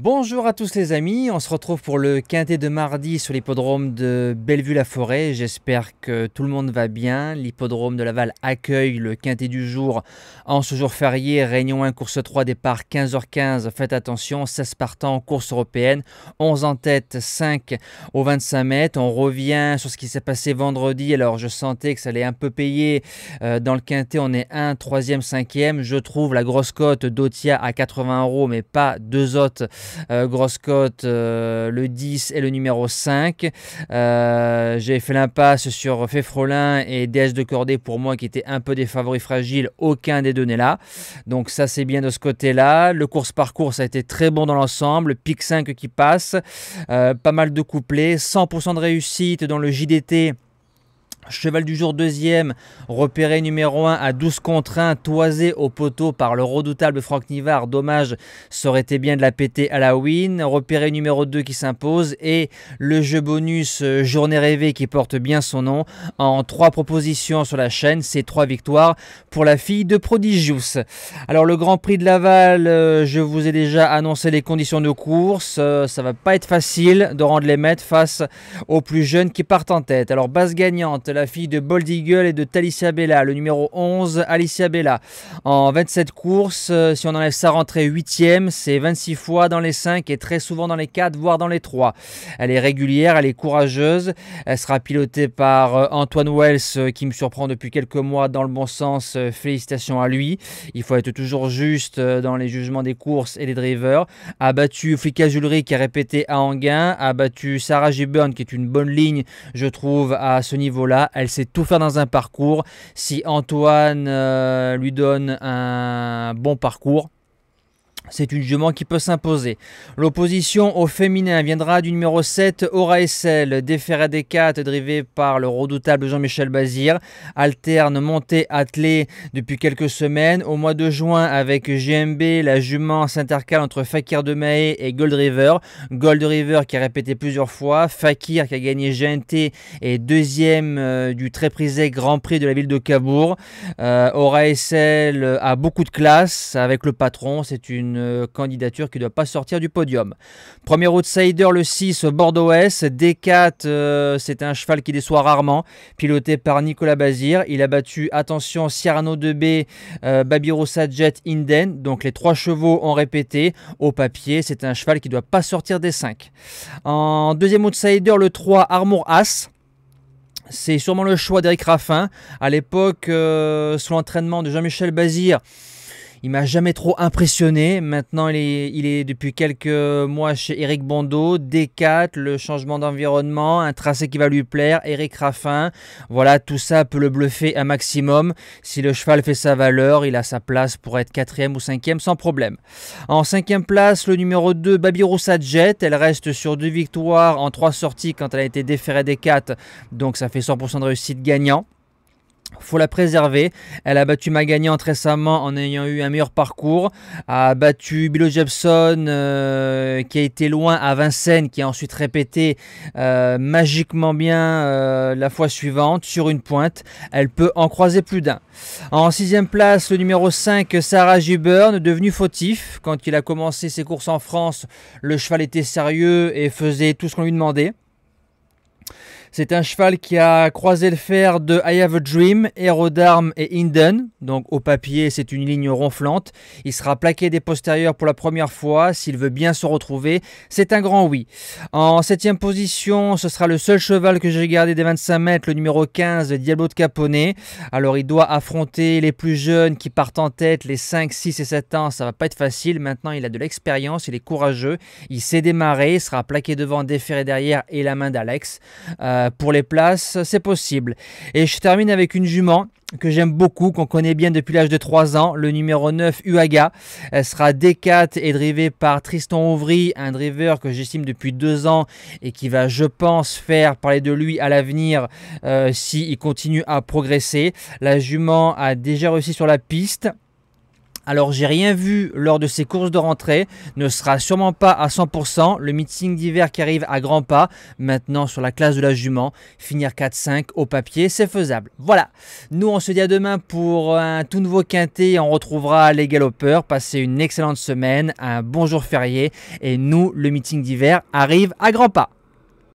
Bonjour à tous les amis, on se retrouve pour le quintet de mardi sur l'hippodrome de Bellevue-la-Forêt. J'espère que tout le monde va bien. L'hippodrome de Laval accueille le quintet du jour en ce jour férié. Réunion 1, course 3, départ 15h15. Faites attention, 16 partants, course européenne, 11 en tête, 5 au 25 mètres. On revient sur ce qui s'est passé vendredi. Alors je sentais que ça allait un peu payer. Euh, dans le quintet, on est 1, 3e, 5e. Je trouve la grosse cote d'Otia à 80 euros, mais pas deux autres euh, grosse cote, euh, le 10 et le numéro 5. Euh, j'ai fait l'impasse sur Féfrolin et DS de Cordée pour moi qui étaient un peu des favoris fragiles. Aucun des deux n'est là. Donc ça c'est bien de ce côté-là. Le course par course a été très bon dans l'ensemble. Pic 5 qui passe. pas mal de couplets. 100% de réussite dans le JDT. Cheval du jour deuxième, repéré numéro 1 à 12 contre 1, toisé au poteau par le redoutable Franck Nivard. Dommage, ça aurait été bien de la péter à la win. Repéré numéro 2 qui s'impose et le jeu bonus euh, Journée rêvée qui porte bien son nom. En trois propositions sur la chaîne, c'est trois victoires pour la fille de Prodigious. Alors le Grand Prix de Laval, euh, je vous ai déjà annoncé les conditions de course. Euh, ça va pas être facile de rendre les mètres face aux plus jeunes qui partent en tête. Alors base gagnante, la fille de Bold Eagle et de Talicia Bella, le numéro 11, Alicia Bella. En 27 courses, euh, si on enlève sa rentrée 8ème, c'est 26 fois dans les 5 et très souvent dans les 4, voire dans les 3. Elle est régulière, elle est courageuse, elle sera pilotée par euh, Antoine Wells euh, qui me surprend depuis quelques mois dans le bon sens, félicitations à lui. Il faut être toujours juste dans les jugements des courses et des drivers. A battu Flicka Jullery qui a répété à Anguin, a battu Sarah Gibburn, qui est une bonne ligne je trouve à ce niveau-là elle sait tout faire dans un parcours. Si Antoine euh, lui donne un bon parcours, c'est une jument qui peut s'imposer. L'opposition au féminin viendra du numéro 7, Aura Essel, déféré des 4, drivé par le redoutable Jean-Michel Bazir. Alterne monté Athlé depuis quelques semaines. Au mois de juin, avec GMB, la jument s'intercale entre Fakir de Mahé et Gold River. Gold River qui a répété plusieurs fois. Fakir qui a gagné GNT et deuxième euh, du très prisé Grand Prix de la ville de Cabourg. Euh, Aura Essel a beaucoup de classe avec le patron. C'est une candidature qui ne doit pas sortir du podium. Premier outsider, le 6, Bordeaux S. D4, euh, c'est un cheval qui déçoit rarement, piloté par Nicolas Bazir. Il a battu, attention, Cyrano 2B, euh, Babiro Jet, Inden. Donc les trois chevaux ont répété. Au papier, c'est un cheval qui ne doit pas sortir des 5. En deuxième outsider, le 3, Armour As. C'est sûrement le choix d'Eric Raffin. À l'époque, euh, sous l'entraînement de Jean-Michel Bazir, il m'a jamais trop impressionné. Maintenant, il est, depuis quelques mois chez Eric Bondo, D4, le changement d'environnement, un tracé qui va lui plaire, Eric Raffin. Voilà, tout ça peut le bluffer un maximum. Si le cheval fait sa valeur, il a sa place pour être quatrième ou cinquième sans problème. En cinquième place, le numéro 2, Babiro Jet. Elle reste sur deux victoires en trois sorties quand elle a été déférée des 4. Donc ça fait 100% de réussite gagnant faut la préserver. Elle a battu ma récemment en ayant eu un meilleur parcours. A battu Bilo Jepson euh, qui a été loin à Vincennes, qui a ensuite répété euh, magiquement bien euh, la fois suivante sur une pointe. Elle peut en croiser plus d'un. En sixième place, le numéro 5, Sarah Giburn, devenu fautif. Quand il a commencé ses courses en France, le cheval était sérieux et faisait tout ce qu'on lui demandait. C'est un cheval qui a croisé le fer de I Have a Dream, Héros d'Armes et Inden Donc au papier, c'est une ligne ronflante. Il sera plaqué des postérieurs pour la première fois. S'il veut bien se retrouver, c'est un grand oui. En septième position, ce sera le seul cheval que j'ai gardé des 25 mètres, le numéro 15, Diablo de Capone Alors il doit affronter les plus jeunes qui partent en tête, les 5, 6 et 7 ans. Ça va pas être facile. Maintenant, il a de l'expérience, il est courageux. Il s'est démarré il sera plaqué devant, des et derrière et la main d'Alex. Euh, euh, pour les places, c'est possible. Et je termine avec une jument que j'aime beaucoup, qu'on connaît bien depuis l'âge de 3 ans, le numéro 9 Uaga. Elle sera D4 et drivée par Tristan Ouvry, un driver que j'estime depuis 2 ans et qui va, je pense, faire parler de lui à l'avenir euh, si s'il continue à progresser. La jument a déjà réussi sur la piste alors j'ai rien vu lors de ces courses de rentrée, ne sera sûrement pas à 100%, le meeting d'hiver qui arrive à grands pas, maintenant sur la classe de la jument, finir 4-5 au papier, c'est faisable. Voilà, nous on se dit à demain pour un tout nouveau quintet, on retrouvera les galopeurs, passez une excellente semaine, un bon jour férié, et nous le meeting d'hiver arrive à grands pas.